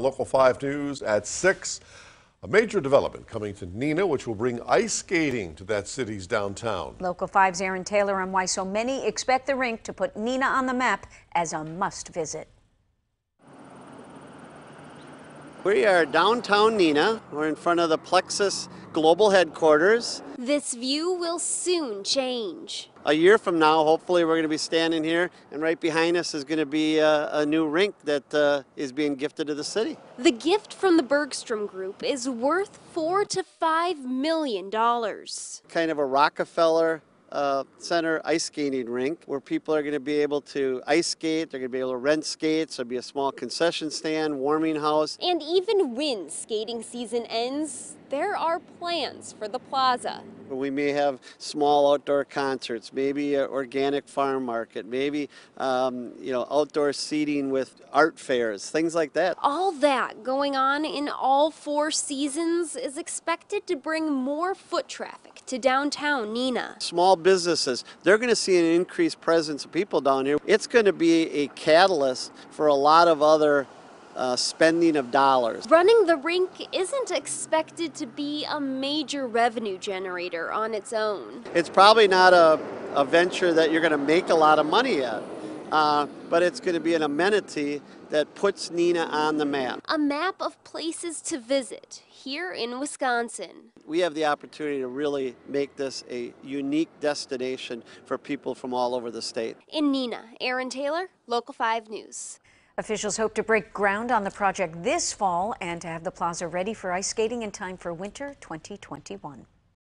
Local 5 News at 6. A major development coming to Nina, which will bring ice skating to that city's downtown. Local 5's Aaron Taylor on why so many expect the rink to put Nina on the map as a must visit. We are downtown Nina. We're in front of the Plexus Global Headquarters. This view will soon change. A year from now, hopefully, we're going to be standing here, and right behind us is going to be a, uh, a new rink that uh, is being gifted to the city. The gift from the Bergstrom Group is worth four to five million dollars. Kind of a Rockefeller uh, center ice skating rink where people are going to be able to ice skate, they're going to be able to rent skates, there'll be a small concession stand, warming house. And even when skating season ends, there are plans for the plaza. We may have small outdoor concerts, maybe an organic farm market, maybe um, you know outdoor seating with art fairs, things like that. All that going on in all four seasons is expected to bring more foot traffic to downtown Nina. Small businesses, they're going to see an increased presence of people down here. It's going to be a catalyst for a lot of other uh, spending of dollars. Running the rink isn't expected to be a major revenue generator on its own. It's probably not a, a venture that you're going to make a lot of money at. Uh, but it's going to be an amenity that puts Nina on the map. A map of places to visit here in Wisconsin. We have the opportunity to really make this a unique destination for people from all over the state. In Nina, Aaron Taylor, Local 5 News. Officials hope to break ground on the project this fall and to have the plaza ready for ice skating in time for winter 2021.